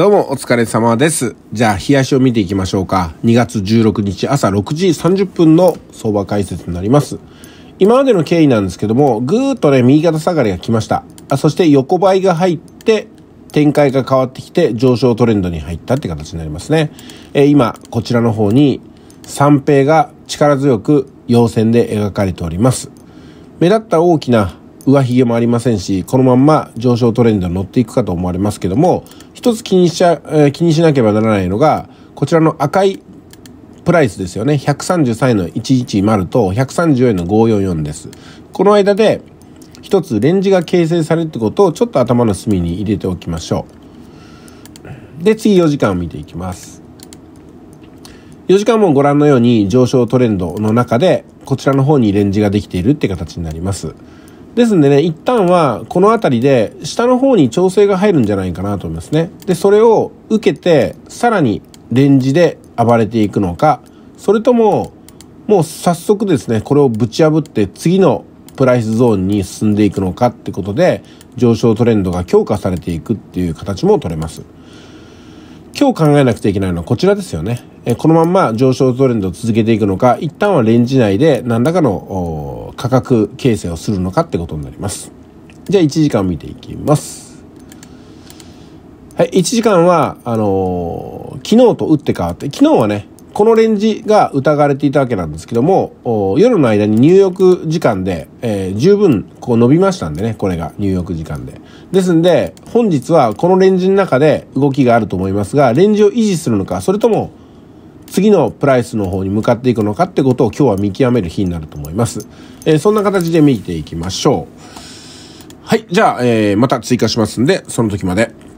どうもお疲れ様です。じゃあ、冷やしを見ていきましょうか。2月16日朝6時30分の相場解説になります。今までの経緯なんですけども、ぐーっとね、右肩下がりが来ました。あそして横ばいが入って、展開が変わってきて上昇トレンドに入ったって形になりますね。えー、今、こちらの方に三平が力強く陽線で描かれております。目立った大きな上髭もありませんし、このまんま上昇トレンドに乗っていくかと思われますけども、一つ気にしちゃ、えー、気にしなければならないのが、こちらの赤いプライスですよね。133円の110と134円の544です。この間で一つレンジが形成されるってことをちょっと頭の隅に入れておきましょう。で、次4時間を見ていきます。4時間もご覧のように上昇トレンドの中でこちらの方にレンジができているって形になります。ですんでね、一旦はこの辺りで下の方に調整が入るんじゃないかなと思いますね。で、それを受けて、さらにレンジで暴れていくのか、それとも、もう早速ですね、これをぶち破って次のプライスゾーンに進んでいくのかってことで、上昇トレンドが強化されていくっていう形も取れます。今日考えなくちゃいけないのはこちらですよね。えこのまんま上昇トレンドを続けていくのか、一旦はレンジ内で何らかの価格形成をするのかってことになります。じゃあ1時間見ていきます。はい、1時間は、あのー、昨日と打って変わって、昨日はね、このレンジが疑われていたわけなんですけども、夜の間に入浴時間で、えー、十分こう伸びましたんでね、これが入浴時間で。ですんで、本日はこのレンジの中で動きがあると思いますが、レンジを維持するのか、それとも次のプライスの方に向かっていくのかってことを今日は見極める日になると思います。えー、そんな形で見ていきましょう。はい。じゃあ、えー、また追加しますんで、その時まで。